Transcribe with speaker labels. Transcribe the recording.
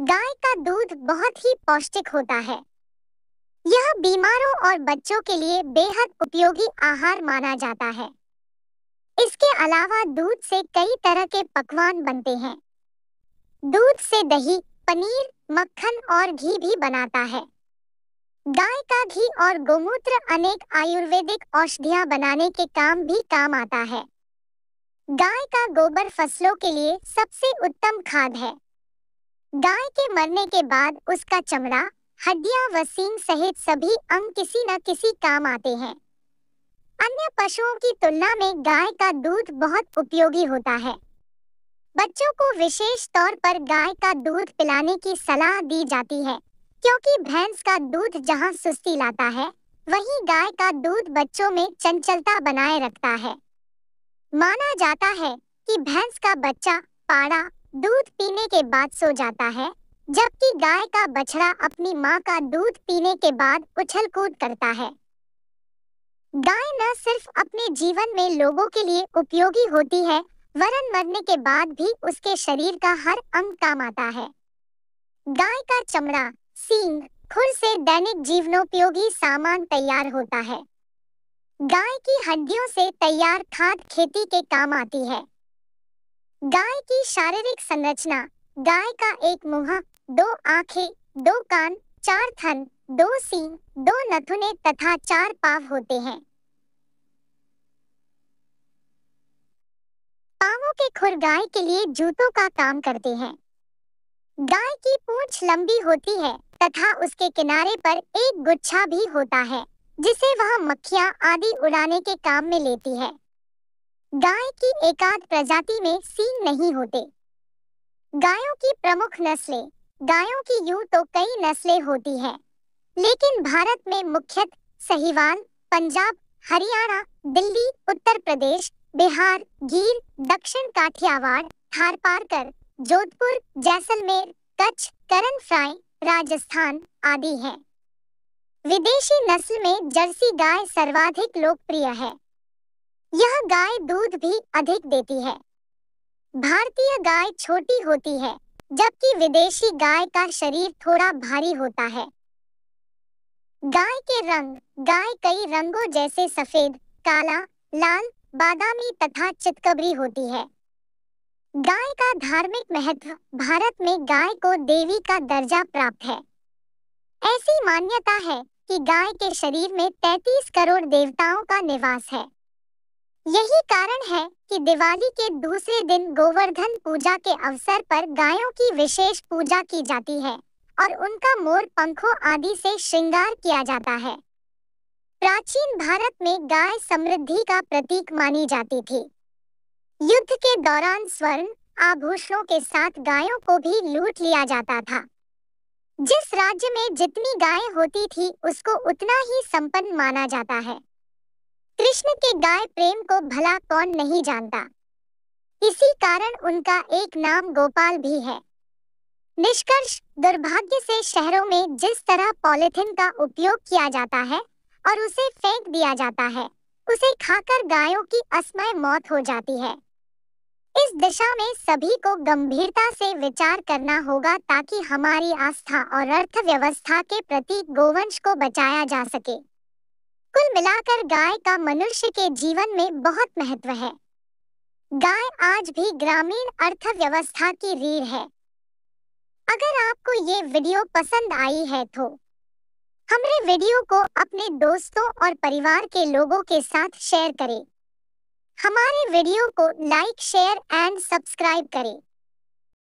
Speaker 1: गाय का दूध बहुत ही पौष्टिक होता है यह बीमारों और बच्चों के लिए बेहद उपयोगी आहार माना जाता है इसके अलावा दूध से कई तरह के पकवान बनते हैं दूध से दही पनीर मक्खन और घी भी बनाता है गाय का घी और गोमूत्र अनेक आयुर्वेदिक औषधियां बनाने के काम भी काम आता है गाय का गोबर फसलों के लिए सबसे उत्तम खाद है गाय के मरने के बाद उसका चमड़ा हड्डियां व सींग सहित सभी अंग किसी न किसी काम आते हैं अन्य पशुओं की तुलना में गाय का दूध बहुत उपयोगी होता है बच्चों को विशेष तौर पर गाय का दूध पिलाने की सलाह दी जाती है क्योंकि भैंस का दूध जहां सुस्ती लाता है वहीं गाय का दूध बच्चों में चंचलता बनाए रखता है माना जाता है कि भैंस का बच्चा पाड़ा दूध पीने के बाद सो जाता है जबकि गाय का बछड़ा अपनी माँ का दूध पीने के बाद उछल कूद करता है गाय न सिर्फ अपने जीवन में लोगों के लिए उपयोगी होती है वरन मरने के बाद भी उसके शरीर का हर अंग काम आता है गाय का चमड़ा सींग खुर से दैनिक जीवनोपयोगी सामान तैयार होता है गाय की हड्डियों से तैयार खाद खेती के काम आती है गाय की शारीरिक संरचना गाय का एक मुंह दो आंखें, दो कान चार थन दो सींग, दो नथुने तथा चार पाव होते हैं पावों के खुर गाय के लिए जूतों का काम करते हैं गाय की पूंछ लंबी होती है तथा उसके किनारे पर एक गुच्छा भी होता है जिसे वह मक्खियां आदि उड़ाने के काम में लेती है गाय की एकाध प्रजाति में सींग नहीं होते गायों की प्रमुख नस्लें गायों की यूं तो कई नस्लें होती हैं लेकिन भारत में मुख्यतः सहीवाल पंजाब हरियाणा दिल्ली उत्तर प्रदेश बिहार गिर दक्षिण काठियावाड़ थारपारकर जोधपुर जैसलमेर कच्छ करण फ्राई राजस्थान आदि हैं विदेशी नस्ल में जर्सी गाय सर्वाधिक लोकप्रिय है यह गाय दूध भी अधिक देती है भारतीय गाय छोटी होती है जबकि विदेशी गाय का शरीर थोड़ा भारी होता है गाय के रंग गाय कई रंगों जैसे सफेद काला लाल बादामी तथा चितकबरी होती है गाय का धार्मिक महत्व भारत में गाय को देवी का दर्जा प्राप्त है ऐसी मान्यता है कि गाय के शरीर में 33 करोड़ देवताओं का निवास है यही कारण है कि दिवाली के दूसरे दिन गोवर्धन पूजा के अवसर पर गायों की विशेष पूजा की जाती है और उनका मोर पंखों आदि से श्रृंगार किया जाता है प्राचीन भारत में गाय समृद्धि का प्रतीक मानी जाती थी युद्ध के दौरान स्वर्ण आभूषणों के साथ गायों को भी लूट लिया जाता था जिस राज्य में जितनी गाय होती थी उसको उतना ही संपन्न माना जाता है कृष्ण के गाय प्रेम को भला कौन नहीं जानता इसी कारण उनका एक नाम गोपाल भी है निष्कर्ष दुर्भाग्य से शहरों में जिस तरह पॉलिथिन का उपयोग किया जाता है और उसे फेंक दिया जाता है उसे खाकर गायों की असमय मौत हो जाती है इस दिशा में सभी को गंभीरता से विचार करना होगा ताकि हमारी आस्था और अर्थव्यवस्था के प्रति गोवंश को बचाया जा सके कुल मिलाकर गाय का मनुष्य के जीवन में बहुत महत्व है गाय आज भी ग्रामीण अर्थव्यवस्था की रीढ़ है अगर आपको ये वीडियो पसंद आई है तो हमारे वीडियो को अपने दोस्तों और परिवार के लोगों के साथ शेयर करें हमारे वीडियो को लाइक शेयर एंड सब्सक्राइब करें